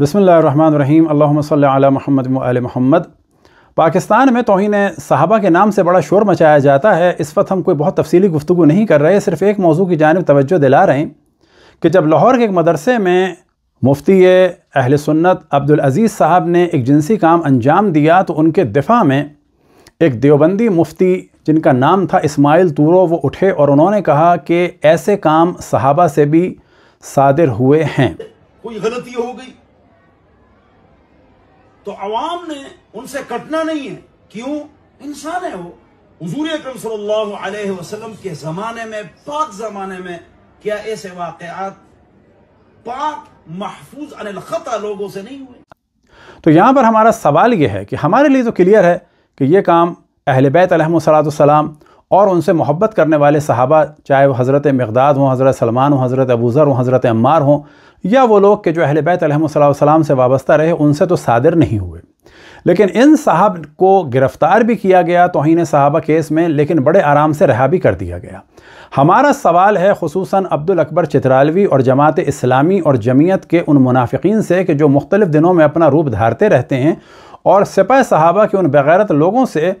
बसमीम अल्लाम महमद महमद पाकिस्तान में तोहन साहबा के नाम से बड़ा शोर मचाया जाता है इस वक्त हम कोई बहुत तफसली गुफ्तु नहीं कर रहे सिर्फ़ एक मौजू की जानब तवज्जो दिला रहे हैं कि जब लाहौर के एक मदरसे में मुफ्ती अहल सुन्नत अब्दुल अज़ीज़ साहब ने एक जिनसी काम अंजाम दिया तो उनके दिफा में एक देवबंदी मुफ्ती जिनका नाम था इसमाइल तूरो वो उठे और उन्होंने कहा कि ऐसे काम सहाबा से भी सादिर हुए हैं कोई गलती हो गई तो अवाम ने उनसे कटना नहीं है क्यों इंसान है वो हजूर अक्रम सल्लल्लाहु के ज़माने में पाक ज़माने में क्या ऐसे वाकत पाक महफूज अनलखता लोगों से नहीं हुए तो यहां पर हमारा सवाल यह है कि हमारे लिए तो क्लियर है कि यह काम अहल बैतम सलाम और उनसे मोहब्बत करने वाले सहाबा चाहे वो हज़रत मकदाद हों हज़रत सलमान हों हज़रत अबूज़र हों हज़रत अम्मार हों या वो लोग के जो अहल बैतम से वाबस्ता रहे उनसे तो सादिर नहीं हुए लेकिन इन साहब को गिरफ़्तार भी किया गया तोहन साहबा केस में लेकिन बड़े आराम से रहा भी कर दिया गया हमारा सवाल है खसूस अब्दुल अकबर चित्रालवी और जमात इस्लामी और जमीयत के उन मुनाफिकीन से कि जो मुख्तलिफ़ दिनों में अपना रूप धारते रहते हैं और सिपा साहबा के उन बगैरत लोगों से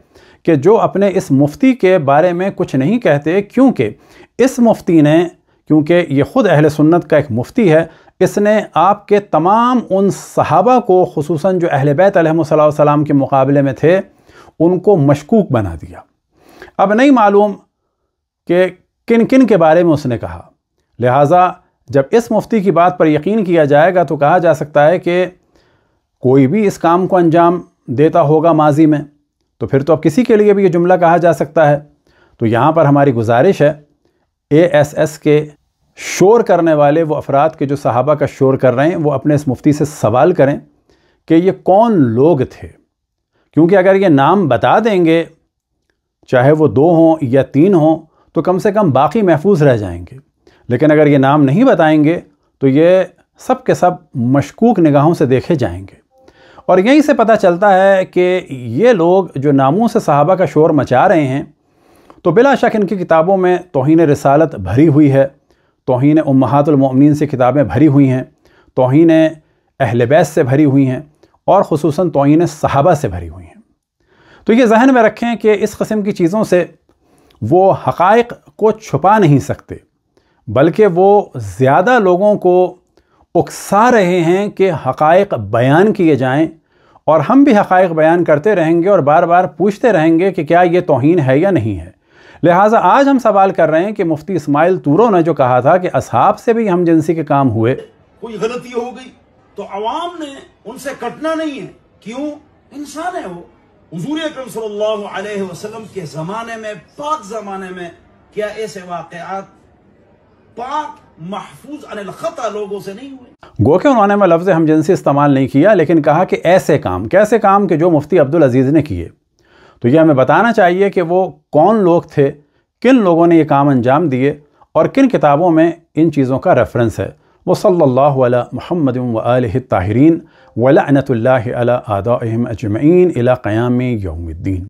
कि जो अपने इस मुफ्ती के बारे में कुछ नहीं कहते क्योंकि इस मुफ्ती ने क्योंकि ये ख़ुद अहल सुन्नत का एक मुफ्ती है इसने आपके तमाम उन सहाबा को खसूस जो अहल बैतम के मुकाबले में थे उनको मशकूक बना दिया अब नहीं मालूम कि किन किन के बारे में उसने कहा लिहाजा जब इस मुफ्ती की बात पर यकीन किया जाएगा तो कहा जा सकता है कि कोई भी इस काम को अंजाम देता होगा माजी में तो फिर तो अब किसी के लिए भी ये जुमला कहा जा सकता है तो यहाँ पर हमारी गुजारिश है ए एस एस के शोर करने वाले वो अफराद के जो सहाबा का शोर कर रहे हैं वो अपने इस मुफ्ती से सवाल करें कि ये कौन लोग थे क्योंकि अगर ये नाम बता देंगे चाहे वो दो हों या तीन हों तो कम से कम बाकी महफूज रह जाएंगे लेकिन अगर ये नाम नहीं बताएंगे तो ये सब के सब मशकूक निगाहों से देखे जाएंगे और यहीं से पता चलता है कि ये लोग जो नामों से सहाबा का शोर मचा रहे हैं तो बिला शक इनकी किताबों में तोहन रसालत भरी हुई है तोहन उमहातुलमिन से किताबें भरी हुई हैं तोहन अहल बैस से भरी हुई हैं और खसूस तोहन सहाबा से भरी हुई हैं तो ये जहन में रखें कि इस कस्म की चीज़ों से वो हक़ को छुपा नहीं सकते बल्कि वो ज़्यादा लोगों को उकसा रहे हैं कि हक़ बयान किए जाएँ और हम भी हक़ बयान करते रहेंगे और बार बार पूछते रहेंगे कि क्या ये तोहन है या नहीं है लिहाजा आज हम सवाल कर रहे हैं कि मुफ्ती इस्माइल तूरो ने जो कहा था कि असहाब से भी हम जिनसी के काम हुए कोई गलती हो गई तो अवाम ने उनसे कटना नहीं है क्यों इंसान है वो हजूर अक्रम सल्लल्लाहु अलैहि वसल्लम के ज़माने में पाक ज़माने में क्या ऐसे वाक़ात पाक महफूज अनिल ख़ता लोगों से नहीं हुए गो के उन्होंने में लफ्ज़ हम जिनसी इस्तेमाल नहीं किया लेकिन कहा कि ऐसे काम कैसे काम के जो मुफ्ती अब्दुल अजीज़ ने किए तो यह हमें बताना चाहिए कि वो कौन लोग थे किन लोगों ने ये काम अंजाम दिए और किन किताबों में इन चीज़ों का रेफरेंस है वो सल्ला महमद व ताहरीन वलानत आदा अजमैन अला क़याम यौमद्दीन